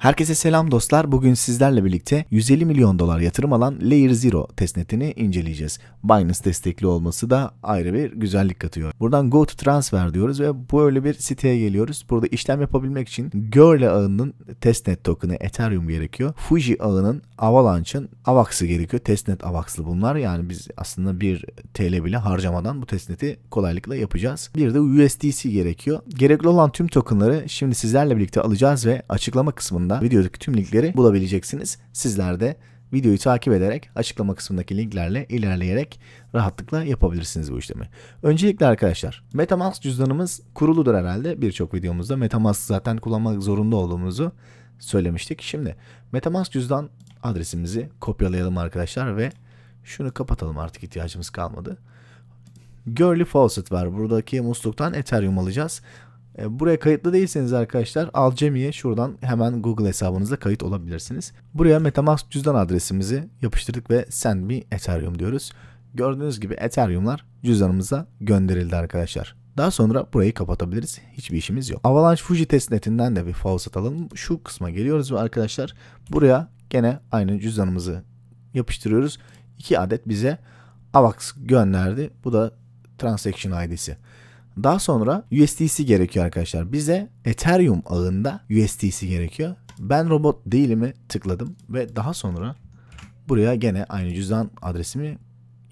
Herkese selam dostlar. Bugün sizlerle birlikte 150 milyon dolar yatırım alan Layer Zero testnetini inceleyeceğiz. Binance destekli olması da ayrı bir güzellik katıyor. Buradan Go to Transfer diyoruz ve böyle bir siteye geliyoruz. Burada işlem yapabilmek için Görle ağının testnet token'ı Ethereum gerekiyor. Fuji ağının Avalanche'ın Avax'ı gerekiyor. Testnet Avax'lı bunlar. Yani biz aslında bir TL bile harcamadan bu testneti kolaylıkla yapacağız. Bir de USDC gerekiyor. Gerekli olan tüm token'ları şimdi sizlerle birlikte alacağız ve açıklama kısmında kısmında videodaki tüm linkleri bulabileceksiniz. Sizler de videoyu takip ederek açıklama kısmındaki linklerle ilerleyerek rahatlıkla yapabilirsiniz bu işlemi. Öncelikle arkadaşlar Metamask cüzdanımız kuruludur herhalde birçok videomuzda. Metamask zaten kullanmak zorunda olduğumuzu söylemiştik. Şimdi Metamask cüzdan adresimizi kopyalayalım arkadaşlar ve şunu kapatalım artık ihtiyacımız kalmadı. Girly Faucet var. Buradaki musluktan Ethereum alacağız. E, buraya kayıtlı değilseniz arkadaşlar Alcemi'ye şuradan hemen Google hesabınızda kayıt olabilirsiniz. Buraya Metamask cüzdan adresimizi yapıştırdık ve send me Ethereum diyoruz. Gördüğünüz gibi Ethereum'lar cüzdanımıza gönderildi arkadaşlar. Daha sonra burayı kapatabiliriz. Hiçbir işimiz yok. Avalanche Fuji testnetinden de bir faucet alalım. Şu kısma geliyoruz ve arkadaşlar buraya gene aynı cüzdanımızı yapıştırıyoruz. 2 adet bize AVAX gönderdi. Bu da transaction ID'si. Daha sonra USDC gerekiyor arkadaşlar. Bize Ethereum ağında USDC gerekiyor. Ben robot değilimi tıkladım ve daha sonra buraya gene aynı cüzdan adresimi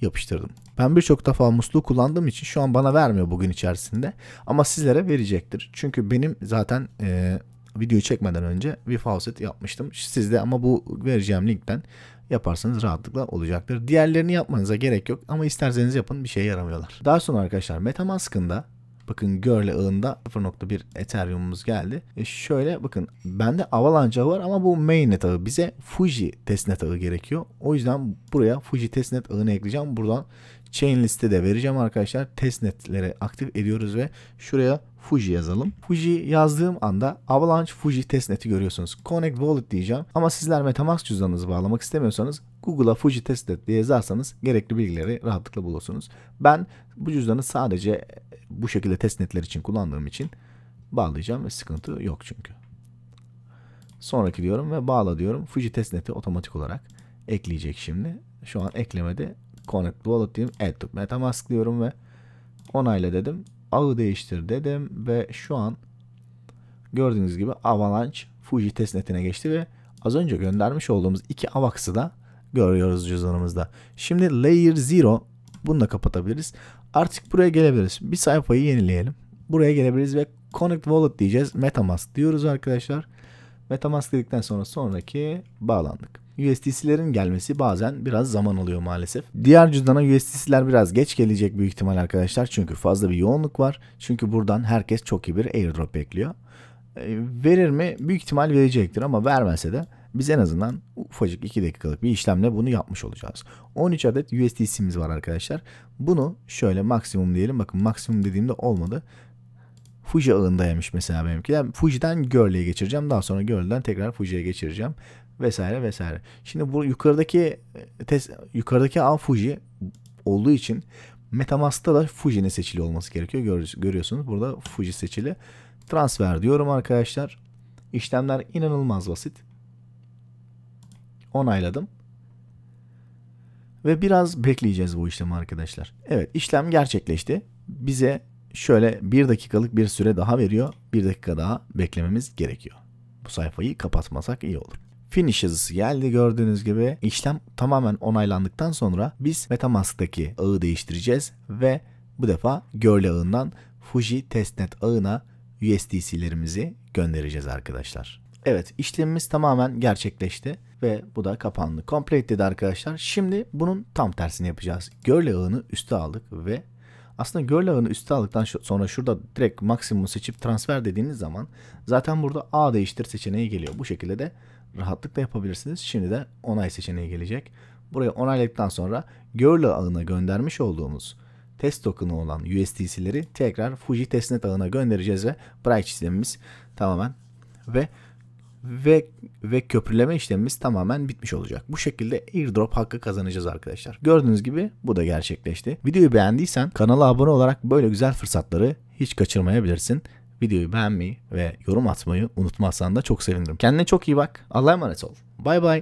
yapıştırdım. Ben birçok defa musluğu kullandığım için şu an bana vermiyor bugün içerisinde. Ama sizlere verecektir. Çünkü benim zaten e, videoyu çekmeden önce bir faucet yapmıştım. Sizde ama bu vereceğim linkten yaparsanız rahatlıkla olacaktır. Diğerlerini yapmanıza gerek yok ama isterseniz yapın bir şeye yaramıyorlar. Daha sonra arkadaşlar Metamask'ın da Bakın Görle ağında 0.1 Ethereum'umuz geldi. E şöyle bakın bende Avalanche ağı var ama bu mainnet ağı. Bize Fuji testnet ağı gerekiyor. O yüzden buraya Fuji testnet ağını ekleyeceğim. Buradan chain liste de vereceğim arkadaşlar. Testnetlere aktif ediyoruz ve şuraya Fuji yazalım. Fuji yazdığım anda Avalanche Fuji testneti görüyorsunuz. Connect Wallet diyeceğim. Ama sizler Metamask cüzdanınızı bağlamak istemiyorsanız Google'a Fuji Testnet diye yazarsanız gerekli bilgileri rahatlıkla bulursunuz. Ben bu cüzdanı sadece e, bu şekilde testnetler için kullandığım için bağlayacağım ve sıkıntı yok çünkü. Sonraki diyorum ve bağla diyorum. Fuji testneti otomatik olarak ekleyecek şimdi. Şu an eklemedi. Connect Wallet diyeyim. Add to Metamask diyorum ve onayla dedim. Ağı değiştir dedim ve şu an gördüğünüz gibi Avalanche Fuji testnetine geçti ve az önce göndermiş olduğumuz iki AVAX'ı da görüyoruz cüzdanımızda. Şimdi layer 0 bunu da kapatabiliriz. Artık buraya gelebiliriz. Bir sayfayı yenileyelim. Buraya gelebiliriz ve Connect Wallet diyeceğiz. Metamask diyoruz arkadaşlar. Metamask dedikten sonra sonraki bağlandık. USDC'lerin gelmesi bazen biraz zaman alıyor maalesef. Diğer cüzdana USDC'ler biraz geç gelecek büyük ihtimal arkadaşlar. Çünkü fazla bir yoğunluk var. Çünkü buradan herkes çok iyi bir airdrop bekliyor. Ee, verir mi? Büyük ihtimal verecektir ama vermese de biz en azından ufacık 2 dakikalık bir işlemle bunu yapmış olacağız. 13 adet USDC'miz var arkadaşlar. Bunu şöyle maksimum diyelim. Bakın maksimum dediğimde olmadı. Fuji ağındaymış mesela benimkiler. Fuji'den Girl'e geçireceğim. Daha sonra Girl'den tekrar Fuji'ye geçireceğim vesaire vesaire. Şimdi bu yukarıdaki e, tes, yukarıdaki ağ Fuji olduğu için MetaMask'ta da Fuji'nin seçili olması gerekiyor. Gör, görüyorsunuz burada Fuji seçili. Transfer diyorum arkadaşlar. İşlemler inanılmaz basit onayladım. Ve biraz bekleyeceğiz bu işlemi arkadaşlar. Evet işlem gerçekleşti. Bize şöyle bir dakikalık bir süre daha veriyor. Bir dakika daha beklememiz gerekiyor. Bu sayfayı kapatmasak iyi olur. Finish yazısı geldi gördüğünüz gibi. işlem tamamen onaylandıktan sonra biz Metamask'taki ağı değiştireceğiz ve bu defa Görle ağından Fuji testnet ağına USDC'lerimizi göndereceğiz arkadaşlar. Evet işlemimiz tamamen gerçekleşti ve bu da kapandı. Complete dedi arkadaşlar. Şimdi bunun tam tersini yapacağız. Görle ağını üste aldık ve aslında görle ağını üste aldıktan sonra şurada direkt maksimum seçip transfer dediğiniz zaman zaten burada A değiştir seçeneği geliyor. Bu şekilde de rahatlıkla yapabilirsiniz. Şimdi de onay seçeneği gelecek. Buraya onayladıktan sonra görle ağına göndermiş olduğumuz test token'ı olan USDC'leri tekrar Fuji testnet ağına göndereceğiz ve Bright sistemimiz tamamen ve ve ve köprüleme işlemimiz tamamen bitmiş olacak. Bu şekilde airdrop hakkı kazanacağız arkadaşlar. Gördüğünüz gibi bu da gerçekleşti. Videoyu beğendiysen kanala abone olarak böyle güzel fırsatları hiç kaçırmayabilirsin. Videoyu beğenmeyi ve yorum atmayı unutmazsan da çok sevinirim. Kendine çok iyi bak. Allah'a emanet ol. Bay bay.